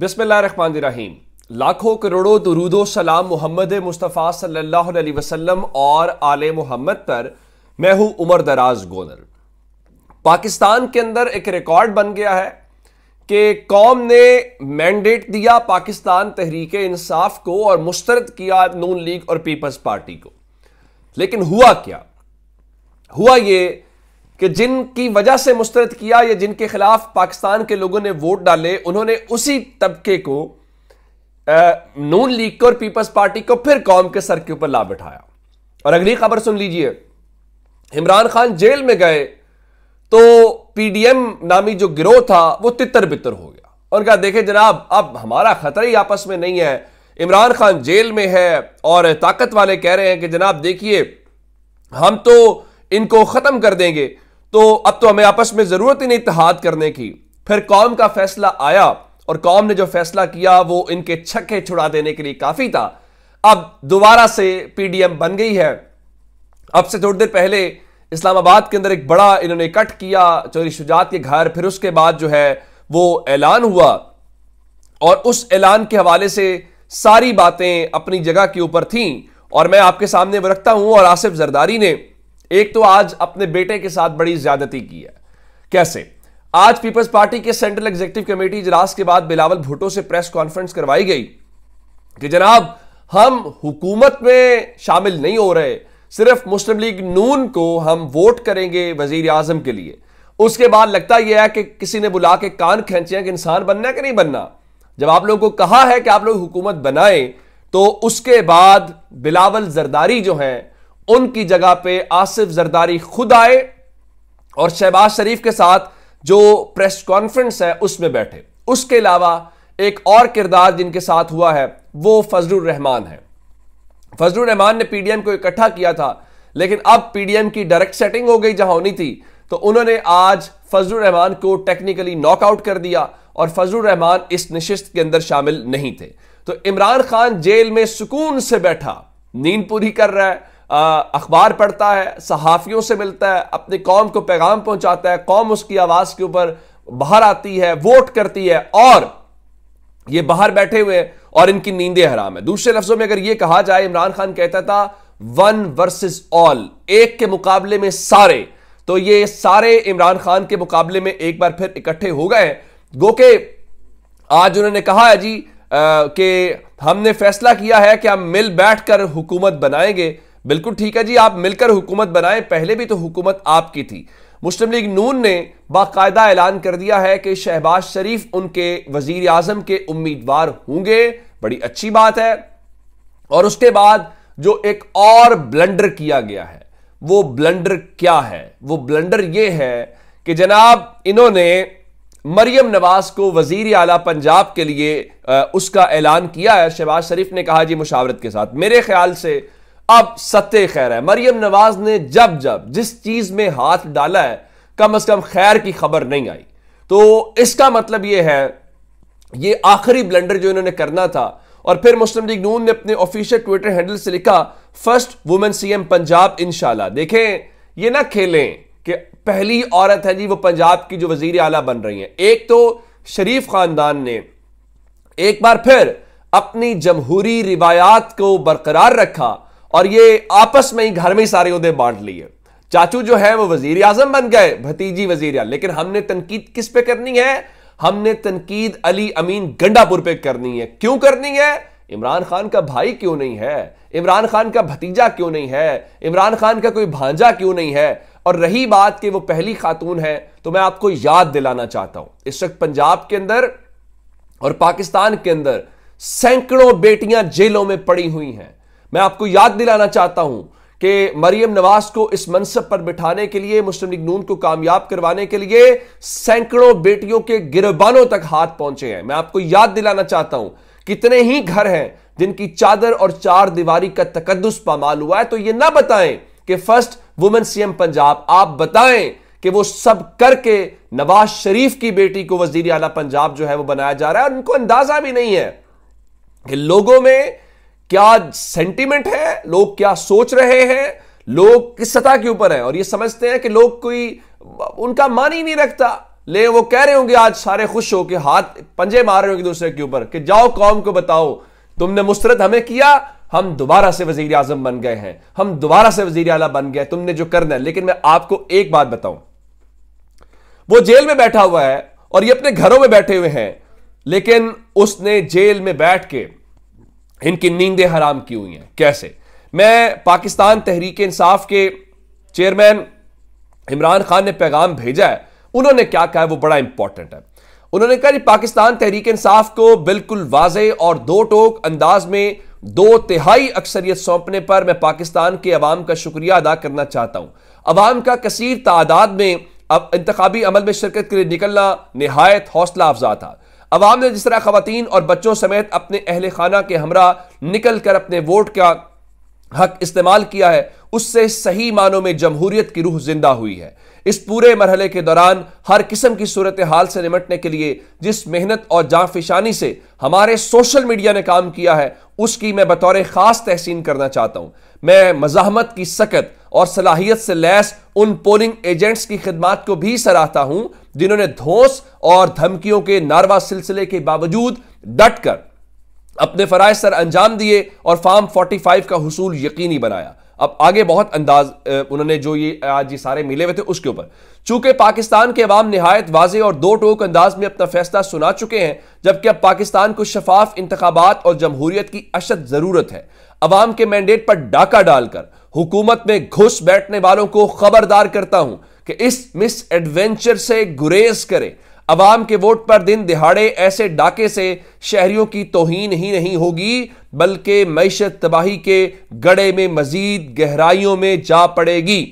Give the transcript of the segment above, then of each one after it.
बिसमीम लाखों करोड़ों दरूदो सलाम मोहम्मद मुस्तफ़ा सल्लल्लाहु अलैहि वसल्लम और आल मोहम्मद पर मैं हूं उमर दराज गोनर पाकिस्तान के अंदर एक रिकॉर्ड बन गया है कि कौम ने मैंडेट दिया पाकिस्तान तहरीक इंसाफ को और मुस्तरद किया नून लीग और पीपल्स पार्टी को लेकिन हुआ क्या हुआ ये कि जिनकी वजह से मुस्तरद किया या जिनके खिलाफ पाकिस्तान के लोगों ने वोट डाले उन्होंने उसी तबके को नून लीग को और पीपल्स पार्टी को फिर कौम के सर के ऊपर ला बैठाया और अगली खबर सुन लीजिए इमरान खान जेल में गए तो पीडीएम नामी जो गिरोह था वो तितर बितर हो गया और कहा देखे जनाब अब हमारा खतरा ही आपस में नहीं है इमरान खान जेल में है और ताकत वाले कह रहे हैं कि जनाब देखिए हम तो इनको खत्म कर देंगे तो अब तो हमें आपस में ज़रूरत ही नहीं इतिहाद करने की फिर कौम का फैसला आया और कौम ने जो फैसला किया वो इनके छक्के छुड़ा देने के लिए काफ़ी था अब दोबारा से पीडीएम बन गई है अब से थोड़ी देर पहले इस्लामाबाद के अंदर एक बड़ा इन्होंने कट किया चौधरी शुजात के घर फिर उसके बाद जो है वो ऐलान हुआ और उस ऐलान के हवाले से सारी बातें अपनी जगह के ऊपर थी और मैं आपके सामने रखता हूं और आसिफ जरदारी ने एक तो आज अपने बेटे के साथ बड़ी ज्यादती की है कैसे आज पीपल्स पार्टी के सेंट्रल एग्जीक्यूटिव कमेटी इजलास के बाद बिलावल भुट्टो से प्रेस कॉन्फ्रेंस करवाई गई कि जनाब हम हुकूमत में शामिल नहीं हो रहे सिर्फ मुस्लिम लीग नून को हम वोट करेंगे वजीर आजम के लिए उसके बाद लगता यह है कि किसी ने बुला के कान खेचे कि इंसान बनना है कि नहीं बनना जब आप लोगों को कहा है कि आप लोग हुकूमत बनाएं तो उसके बाद बिलावल जरदारी जो हैं उनकी जगह पे आसिफ जरदारी खुद आए और शहबाज शरीफ के साथ जो प्रेस कॉन्फ्रेंस है उसमें बैठे उसके अलावा एक और किरदार जिनके साथ हुआ है वो फजलुर रहमान है फजलुर रहमान ने पीडीएम को इकट्ठा किया था लेकिन अब पीडीएम की डायरेक्ट सेटिंग हो गई जहां होनी थी तो उन्होंने आज फजलुर रहमान को टेक्निकली नॉकआउट कर दिया और फजलुर रहमान इस नशिस्त के अंदर शामिल नहीं थे तो इमरान खान जेल में सुकून से बैठा नींद पूरी कर रहा है अखबार पढ़ता है सहाफ़ियों से मिलता है अपनी कौम को पैगाम पहुंचाता है कौम उसकी आवाज़ के ऊपर बाहर आती है वोट करती है और ये बाहर बैठे हुए हैं और इनकी नींदें हराम है दूसरे लफ्जों में अगर ये कहा जाए इमरान खान कहता था वन वर्सेस ऑल एक के मुकाबले में सारे तो ये सारे इमरान खान के मुकाबले में एक बार फिर इकट्ठे हो गए गो के आज उन्होंने कहा है जी कि हमने फैसला किया है कि हम मिल बैठ कर हुकूमत बनाएंगे बिल्कुल ठीक है जी आप मिलकर हुकूमत बनाए पहले भी तो हुकूमत आपकी थी मुस्लिम लीग नून ने बाकायदा ऐलान कर दिया है कि शहबाज शरीफ उनके वजीर आजम के उम्मीदवार होंगे बड़ी अच्छी बात है और उसके बाद जो एक और ब्लंडर किया गया है वो ब्लंडर क्या है वो ब्लंडर ये है कि जनाब इन्होंने मरियम नवाज को वजीर आला पंजाब के लिए उसका ऐलान किया है शहबाज शरीफ ने कहा जी मुशावरत के साथ मेरे ख्याल से अब सत्य खैर है मरियम नवाज ने जब जब जिस चीज में हाथ डाला है कम अज कम खैर की खबर नहीं आई तो इसका मतलब यह है ये आखिरी ब्लंडर जो इन्होंने करना था और फिर मुस्लिम लीग नून ने अपने ऑफिशियल ट्विटर हैंडल से लिखा फर्स्ट वुमेन सीएम पंजाब इनशाला देखें ये ना खेलें कि पहली औरत है जी वो पंजाब की जो वजीर आला बन रही है एक तो शरीफ खानदान ने एक बार फिर अपनी जमहूरी रिवायात को बरकरार रखा और ये आपस में ही घर में ही सारे उदय बांट लिए चाचू जो है वो वजीर आजम बन गए भतीजी वजीर लेकिन हमने तनकीद किस पे करनी है हमने तनकीद अली अमीन गंडापुर पे करनी है क्यों करनी है इमरान खान का भाई क्यों नहीं है इमरान खान का भतीजा क्यों नहीं है इमरान खान का कोई भांजा क्यों नहीं है और रही बात कि वो पहली खातून है तो मैं आपको याद दिलाना चाहता हूं इस वक्त पंजाब के अंदर और पाकिस्तान के अंदर सैकड़ों बेटियां जेलों में पड़ी हुई हैं मैं आपको याद दिलाना चाहता हूं कि मरियम नवाज को इस मनसब पर बिठाने के लिए मुस्लिम लीग नून को कामयाब करवाने के लिए सैकड़ों बेटियों के गिरबानों तक हाथ पहुंचे हैं मैं आपको याद दिलाना चाहता हूं कितने ही घर हैं जिनकी चादर और चार दीवारी का तकदस पामाल हुआ है तो यह ना बताएं कि फर्स्ट वुमेन सीएम पंजाब आप बताएं कि वो सब करके नवाज शरीफ की बेटी को वजीर आला पंजाब जो है वो बनाया जा रहा है और उनको अंदाजा भी नहीं है कि लोगों में क्या सेंटीमेंट है लोग क्या सोच रहे हैं लोग किस सतह के ऊपर हैं और ये समझते हैं कि लोग कोई उनका मान ही नहीं रखता ले वो कह रहे होंगे आज सारे खुश हो के हाथ पंजे मार रहे होंगे दूसरे के ऊपर कि जाओ कौम को बताओ तुमने मुस्तरद हमें किया हम दोबारा से वजीर आजम बन गए हैं हम दोबारा से वजीर आला बन गए तुमने जो करना है लेकिन मैं आपको एक बात बताऊं वो जेल में बैठा हुआ है और ये अपने घरों में बैठे हुए हैं लेकिन उसने जेल में बैठ के इनकी नींदें हराम की हुई हैं कैसे मैं पाकिस्तान तहरीक इंसाफ के चेयरमैन इमरान खान ने पैगाम भेजा है उन्होंने क्या कहा वो बड़ा इंपॉर्टेंट है उन्होंने कहा पाकिस्तान तहरीक इंसाफ को बिल्कुल वाजे और दो टोक अंदाज में दो तिहाई अक्सरियत सौंपने पर मैं पाकिस्तान के अवाम का शुक्रिया अदा करना चाहता हूं अवाम का कसीर तादाद में अब इंतबी अमल में शिरकत के लिए निकलना नहायत हौसला अफजा था अवाम ने जिस तरह खवतान और बच्चों समेत अपने अहल खाना के हमरा निकल कर अपने वोट का हक इस्तेमाल किया है उससे सही मानों में जमहूरियत की रूह जिंदा हुई है इस पूरे मरहले के दौरान हर किस्म की सूरत हाल से निमटने के लिए जिस मेहनत और जाफिशानी से हमारे सोशल मीडिया ने काम किया है उसकी मैं बतौर ख़ास तहसीन करना चाहता हूं मैं मज़ाहमत की सकत और सलाहियत से लैस उन पोलिंग एजेंट्स की खिदमत को भी सराहता हूं जिन्होंने धोस और धमकियों के नारवा सिलसिले के बावजूद डटकर अपने फराइज सर अंजाम दिए और फार्म 45 का हसूल यकीनी बनाया अब आगे बहुत अंदाज उन्होंने जो ये आज ये सारे मिले हुए थे उसके ऊपर चूंकि पाकिस्तान के अवाम नहायत वाजे और दो टोक अंदाज में अपना फैसला सुना चुके हैं जबकि अब पाकिस्तान को शफाफ इंतबात और जमहूरियत की अशद जरूरत है अवाम के मैंडेट पर डाका डालकर हुकूमत में घुस बैठने वालों को खबरदार करता हूं कि इस मिस एडवेंचर से गुरेज करें अवाम के वोट पर दिन दिहाड़े ऐसे डाके से शहरियों की तोहन ही नहीं होगी बल्कि मीशत तबाही के गड़े में मजीद गहराइयों में जा पड़ेगी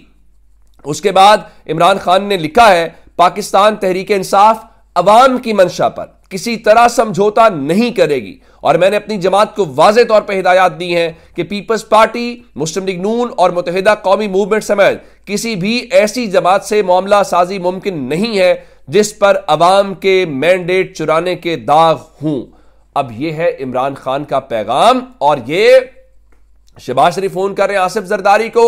उसके बाद इमरान खान ने लिखा है पाकिस्तान तहरीक इंसाफ अवाम की मंशा पर किसी तरह समझौता नहीं करेगी और मैंने अपनी जमात को वाज तौर पर हिदायत दी है कि peoples party Muslim league Noon और मुतहदा कौमी मूवमेंट समेत किसी भी ऐसी जमात से मामला साजी मुमकिन नहीं है जिस पर अवाम के मैंडेट चुराने के दाग हूं अब यह है इमरान खान का पैगाम और ये शबाज शरीफ फोन कर रहे हैं आसिफ जरदारी को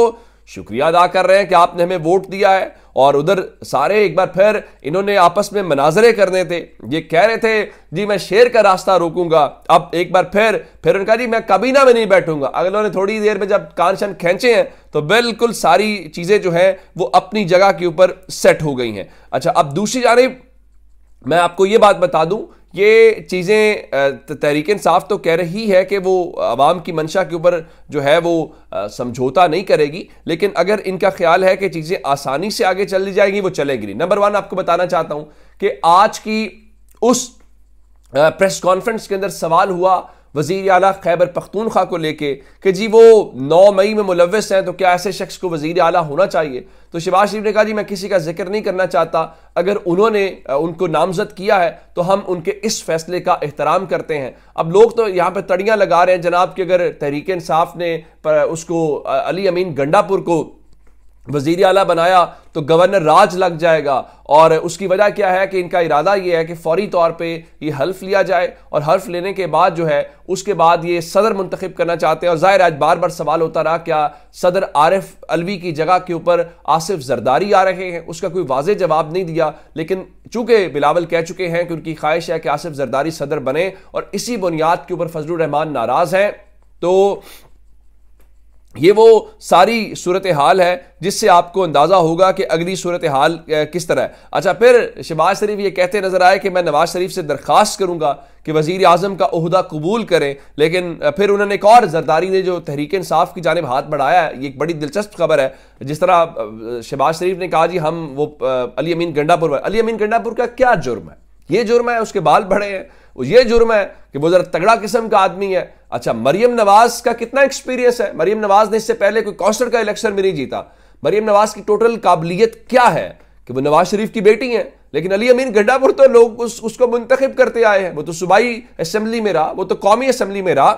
शुक्रिया अदा कर रहे हैं कि आपने हमें वोट दिया है और उधर सारे एक बार फिर इन्होंने आपस में मनाजरे करने थे ये कह रहे थे जी मैं शेर का रास्ता रोकूंगा अब एक बार फिर फिर उनका जी मैं कबीना में नहीं बैठूंगा अगलों ने थोड़ी देर में जब कान शन खेचे हैं तो बिल्कुल सारी चीज़ें जो हैं वो अपनी जगह के ऊपर सेट हो गई हैं अच्छा अब दूसरी जानब मैं आपको ये बात बता दूं ये चीज़ें तहरीक साफ तो कह रही है कि वो आवाम की मंशा के ऊपर जो है वो समझौता नहीं करेगी लेकिन अगर इनका ख्याल है कि चीज़ें आसानी से आगे चल जाएंगी वो चलेगी नहीं नंबर वन आपको बताना चाहता हूँ कि आज की उस प्रेस कॉन्फ्रेंस के अंदर सवाल हुआ वजीर अला खैबर पख्तूनख्वा को लेके कि जी वो नौ मई में मुलवस हैं तो क्या ऐसे शख्स को वजीर अल होना चाहिए तो शिबाज शरीफ ने कहा जी मैं किसी का जिक्र नहीं करना चाहता अगर उन्होंने उनको नामजद किया है तो हम उनके इस फैसले का एहतराम करते हैं अब लोग तो यहाँ पर तड़ियाँ लगा रहे हैं जनाब कि अगर तहरीक इंसाफ ने उसको अली अमीन गंडापुर को वजीर अला बनाया तो गवर्नर राज लग जाएगा और उसकी वजह क्या है कि इनका इरादा यह है कि फौरी तौर पर यह हल्फ लिया जाए और हल्फ लेने के बाद जो है उसके बाद ये सदर मुंतखब करना चाहते हैं और ज़ाहिर आज बार बार सवाल होता रहा क्या सदर आरिफ अलवी की जगह के ऊपर आसिफ जरदारी आ रहे हैं उसका कोई वाज जवाब नहीं दिया लेकिन चूंकि बिलावल कह चुके हैं कि उनकी ख्वाहिश है कि आसिफ जरदारी सदर बने और इसी बुनियाद के ऊपर फजल रहमान नाराज़ हैं तो ये वो सारी सूरत हाल है जिससे आपको अंदाज़ा होगा कि अगली सूरत हाल किस तरह है अच्छा फिर शहबाज शरीफ ये कहते नज़र आए कि मैं नवाज शरीफ से दरख्वास्त करूँगा कि वजीर अजम का अहदा कबूल करें लेकिन फिर उन्होंने एक और जरदारी ने जो तहरीक इंसाफ की जानब हाथ बढ़ाया है ये एक बड़ी दिलचस्प खबर है जिस तरह शहबाज शरीफ ने कहा जी हम वो अली अमीन गंडापुर अली अमीन गंडापुर का क्या जुर्म है ये जुर्म है उसके बाल बड़े हैं ये जुर्म है कि वो ज़रा तगड़ा किस्म का आदमी है अच्छा मरियम नवाज का कितना एक्सपीरियंस है मरियम नवाज ने इससे पहले कोई कौशल का इलेक्शन भी नहीं जीता मरियम नवाज की टोटल काबिलियत क्या है कि वो नवाज शरीफ की बेटी है लेकिन अली अमीन गड्ढापुर तो लोग उस, उसको मुंतखब करते आए हैं वो तो सूबाई असम्बली में रहा वो तो कौमी असम्बली में रहा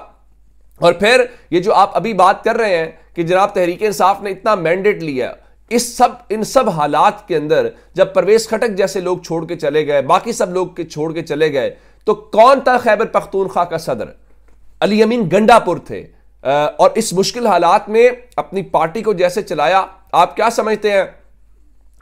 और फिर ये जो आप अभी बात कर रहे हैं कि जनाब तहरीक इंसाफ ने इतना मैंडेट लिया इस सब इन सब हालात के अंदर जब प्रवेश खटक जैसे लोग छोड़ के चले गए बाकी सब लोग के छोड़ के चले गए तो कौन था खैबर पख्तूनख्वा का सदर अली अमीन गंडापुर थे और इस मुश्किल हालात में अपनी पार्टी को जैसे चलाया आप क्या समझते हैं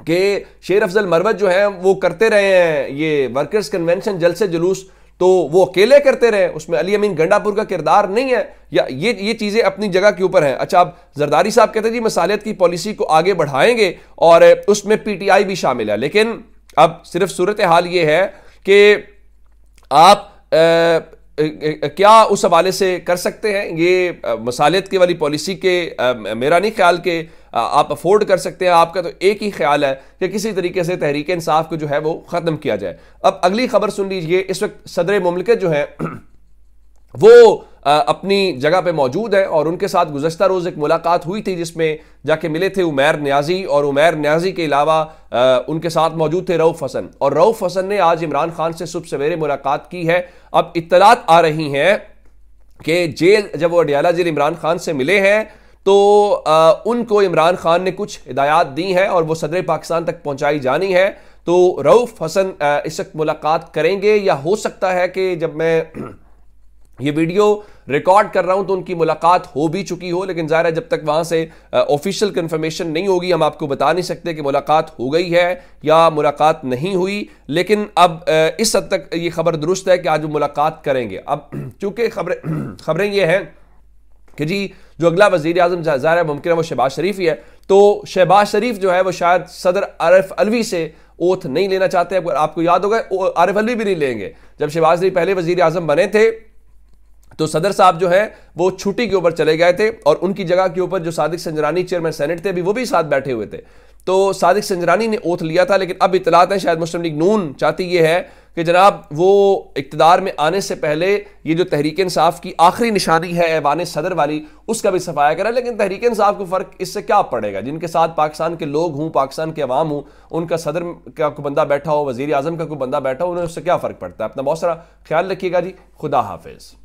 कि शेर अफजल मरवत जो है वो करते रहे हैं ये वर्कर्स कन्वेंशन जल से जुलूस तो वो अकेले करते रहे उसमें अली अमीन गंडापुर का किरदार नहीं है या ये ये चीज़ें अपनी जगह के ऊपर हैं अच्छा अब जरदारी साहब कहते हैं जी मसालियत की पॉलिसी को आगे बढ़ाएंगे और उसमें पीटीआई भी शामिल है लेकिन अब सिर्फ सूरत हाल ये है कि आप क्या उस हवाले से कर सकते हैं ये मसालियत की वाली पॉलिसी के मेरा नहीं ख्याल कि आप अफोर्ड कर सकते हैं आपका तो एक ही ख्याल है कि किसी तरीके से तहरीक इंसाफ को जो है वो ख़त्म किया जाए अब अगली खबर सुन लीजिए इस वक्त सदर ममलिकत जो है वो अपनी जगह पे मौजूद है और उनके साथ गुजशत रोज़ एक मुलाकात हुई थी जिसमें जाके मिले थे उमैर न्याजी और उमैर न्याजी के अलावा उनके साथ मौजूद थे रऊफ़ हसन और रऊफ़ हसन ने आज इमरान खान से सुबह सवेरे मुलाकात की है अब इतलात आ रही हैं कि जेल जब वो अडियाला जेल इमरान खान से मिले हैं तो आ, उनको इमरान खान ने कुछ हिदायत दी हैं और वो सदर पाकिस्तान तक पहुंचाई जानी है तो रऊफ़ हसन इस वक्त मुलाकात करेंगे या हो सकता है कि जब मैं ये वीडियो रिकॉर्ड कर रहा हूं तो उनकी मुलाकात हो भी चुकी हो लेकिन ज़ाहिर है जब तक वहां से ऑफिशियल कंफर्मेशन नहीं होगी हम आपको बता नहीं सकते कि मुलाकात हो गई है या मुलाकात नहीं हुई लेकिन अब इस हद तक ये खबर दुरुस्त है कि आज वो मुलाकात करेंगे अब चूंकि खबरें खबरें ये हैं कि जी जो अगला वजीर अजम ज़ाहिर है मुमकिन है वो शहबाज शरीफ ही है तो शहबाज शरीफ जो है वो शायद सदर अरफ अलवी से ओथ नहीं लेना चाहते आपको याद होगा अरफ अलवी भी नहीं लेंगे जब शहबाज शरीफ पहले वजीर अजम बने थे तो सदर साहब जो है वो छुट्टी के ऊपर चले गए थे और उनकी जगह के ऊपर जो सादिक संजरानी चेयरमैन सेनेट थे अभी वो भी साथ बैठे हुए थे तो सादिक संजरानी ने ओथ लिया था लेकिन अब इतलात है शायद मुस्लिम लीग नून चाहती ये है कि जनाब वो इकतदार में आने से पहले ये जो तहरीक इंसाफ की आखिरी निशानी है ऐवान सदर वाली उसका भी सफाया करें लेकिन तहरीक इंसाफ को फ़र्क इससे क्या पड़ेगा जिनके साथ पाकिस्तान के लोग हों पाकिस्तान के अवाम हूँ उनका सदर का कोई बंदा बैठा हो वजीर अजम का कोई बंदा बैठा हो उन्हें उससे क्या फ़र्क पड़ता है अपना बहुत सारा ख्याल रखिएगा जी खुदा हाफिज़